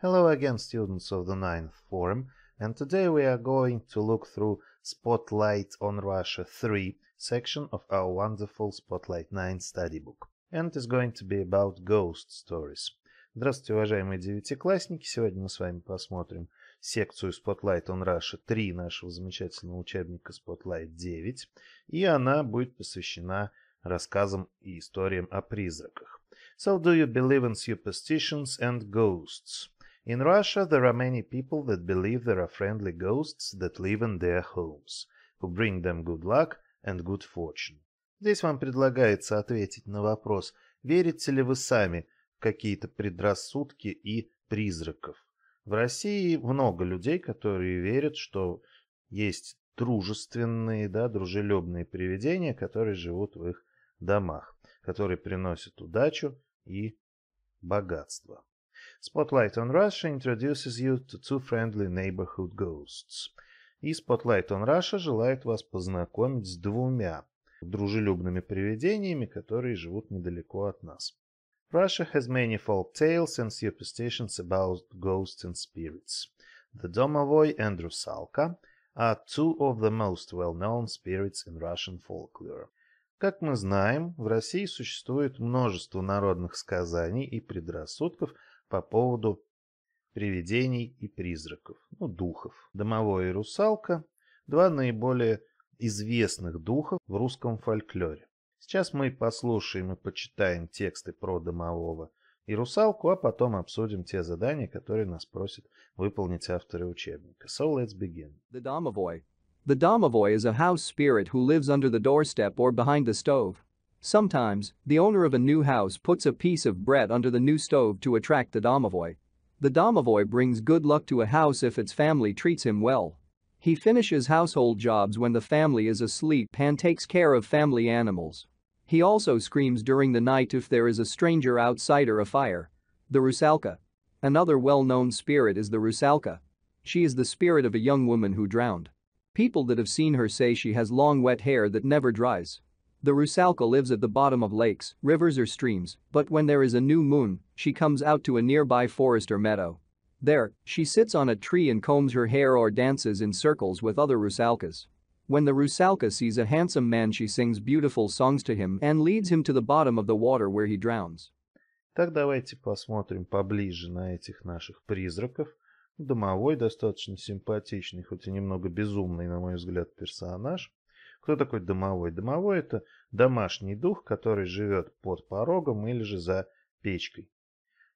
Hello again students of the ninth form, and today we are going to look through Spotlight on Russia 3 section of our wonderful Spotlight 9 study book. And it's going to be about ghost stories. Здравствуйте, уважаемые девятиклассники! Сегодня мы с вами посмотрим секцию Spotlight on Russia 3 нашего замечательного учебника Spotlight 9. И она будет посвящена рассказам и историям о призраках. So do you believe in superstitions and ghosts? In Russia, there are many people that believe there are friendly ghosts that live in their homes, who bring them good luck and good fortune. Здесь вам предлагается ответить на вопрос, верите ли вы сами в какие-то предрассудки и призраков. В России много людей, которые верят, что есть дружественные, да, дружелюбные привидения, которые живут в их домах, которые приносят удачу и богатство. Spotlight on Russia introduces you to two friendly neighborhood ghosts. И Spotlight on Russia желает вас познакомить с двумя дружелюбными привидениями, которые живут недалеко от нас. Russia has many folk tales and superstitions about ghosts and spirits. The Domovoy and Rusalka are two of the most well-known spirits in Russian folklore. Как мы знаем, в России существует множество народных сказаний и предрассудков по поводу привидений и призраков, ну, духов. Домовой и русалка – два наиболее известных духов в русском фольклоре. Сейчас мы послушаем и почитаем тексты про домового и русалку, а потом обсудим те задания, которые нас просят выполнить авторы учебника. So let's begin. The Domovoy. The Domovoy is a house spirit who lives under the doorstep or behind the stove. Sometimes, the owner of a new house puts a piece of bread under the new stove to attract the domovoy. The domovoy brings good luck to a house if its family treats him well. He finishes household jobs when the family is asleep and takes care of family animals. He also screams during the night if there is a stranger outside or a fire. The Rusalka. Another well-known spirit is the Rusalka. She is the spirit of a young woman who drowned. People that have seen her say she has long wet hair that never dries. The Rusalka lives at the bottom of lakes, rivers or streams, but when there is a new moon, she comes out to a nearby forest or meadow. There, she sits on a tree and combs her hair or dances in circles with other Rusalkas. When the Rusalka sees a handsome man she sings beautiful songs to him and leads him to the bottom of the water where he drowns. Так давайте посмотрим поближе на этих наших призраков. Домовой, достаточно симпатичный, хоть и немного безумный, на мой взгляд, персонаж. Кто такой домовой? Домовой – это домашний дух, который живет под порогом или же за печкой.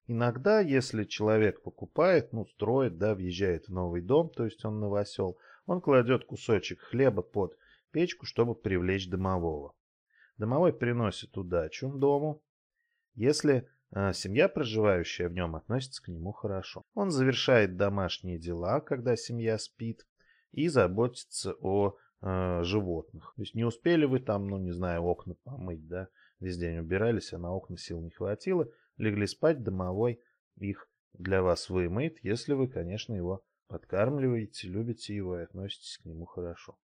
Иногда, если человек покупает, ну, строит, да, въезжает в новый дом, то есть он новосел, он кладет кусочек хлеба под печку, чтобы привлечь домового. Домовой приносит удачу дому, если э, семья, проживающая в нем, относится к нему хорошо. Он завершает домашние дела, когда семья спит, и заботится о Э, животных. То есть не успели вы там, ну не знаю, окна помыть, да, весь день убирались, а на окна сил не хватило, легли спать, домовой их для вас вымыет, если вы, конечно, его подкармливаете, любите его и относитесь к нему хорошо.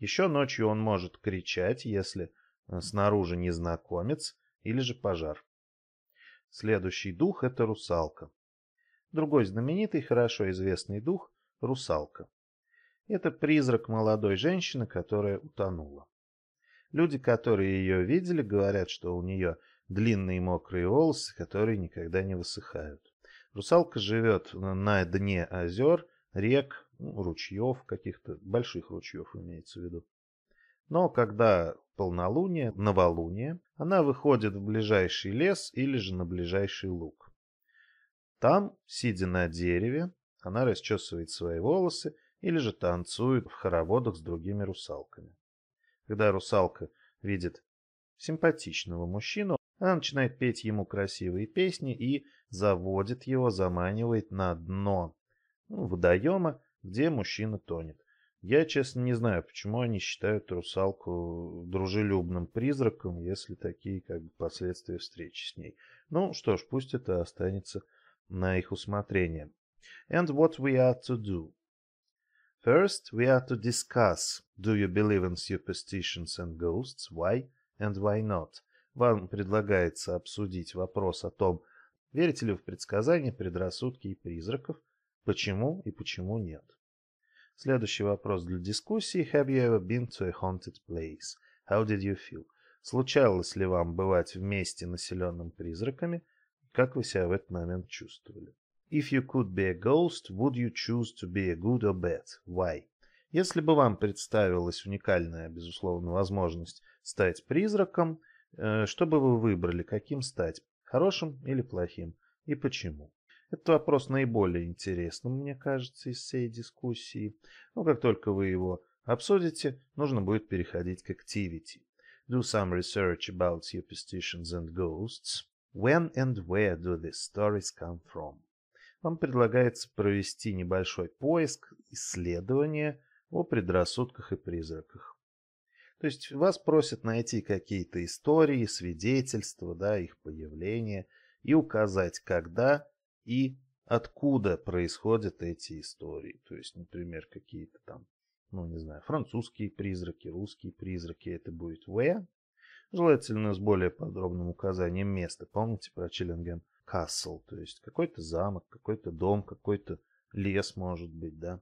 Еще ночью он может кричать, если э, снаружи незнакомец или же пожар. Следующий дух – это русалка. Другой знаменитый, хорошо известный дух – русалка. Это призрак молодой женщины, которая утонула. Люди, которые ее видели, говорят, что у нее длинные мокрые волосы, которые никогда не высыхают. Русалка живет на дне озер, рек, ну, ручьев, каких-то больших ручьев имеется в виду. Но когда полнолуние, новолуние, она выходит в ближайший лес или же на ближайший луг. Там, сидя на дереве, она расчесывает свои волосы или же танцуют в хороводах с другими русалками. Когда русалка видит симпатичного мужчину, она начинает петь ему красивые песни и заводит его, заманивает на дно ну, водоема, где мужчина тонет. Я, честно, не знаю, почему они считают русалку дружелюбным призраком, если такие как бы последствия встречи с ней. Ну что ж, пусть это останется на их усмотрение. And what we are to do. First, we are to discuss do you believe in superstitions and ghosts, why and why not. Вам предлагается обсудить вопрос о том, верите ли вы в предсказания, предрассудки и призраков, почему и почему нет. Следующий вопрос для дискуссии. Have you ever been to a haunted place? How did you feel? Случалось ли вам бывать вместе месте, населенном призраками? Как вы себя в этот момент чувствовали? If you could be a ghost, would you choose to be a good or bad? Why? Если бы вам представилась уникальная, безусловно, возможность стать призраком, э, что бы вы выбрали, каким стать, хорошим или плохим, и почему? Этот вопрос наиболее интересным, мне кажется, из всей дискуссии. Но как только вы его обсудите, нужно будет переходить к activity. Do some research about superstitions and ghosts. When and where do these stories come from? Вам предлагается провести небольшой поиск, исследование о предрассудках и призраках. То есть вас просят найти какие-то истории, свидетельства, да, их появления, и указать, когда и откуда происходят эти истории. То есть, например, какие-то там, ну не знаю, французские призраки, русские призраки, это будет where, желательно с более подробным указанием места. Помните про Челлингем? castle, то есть какой-то замок, какой-то дом, какой-то лес, может быть, да.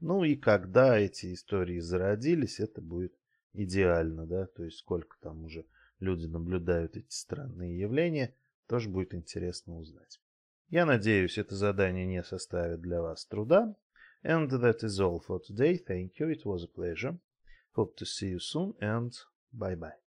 Ну и когда эти истории зародились, это будет идеально, да, то есть сколько там уже люди наблюдают эти странные явления, тоже будет интересно узнать. Я надеюсь, это задание не составит для вас труда. And that is all for today. Thank you. It was a pleasure. Hope to see you soon and bye-bye.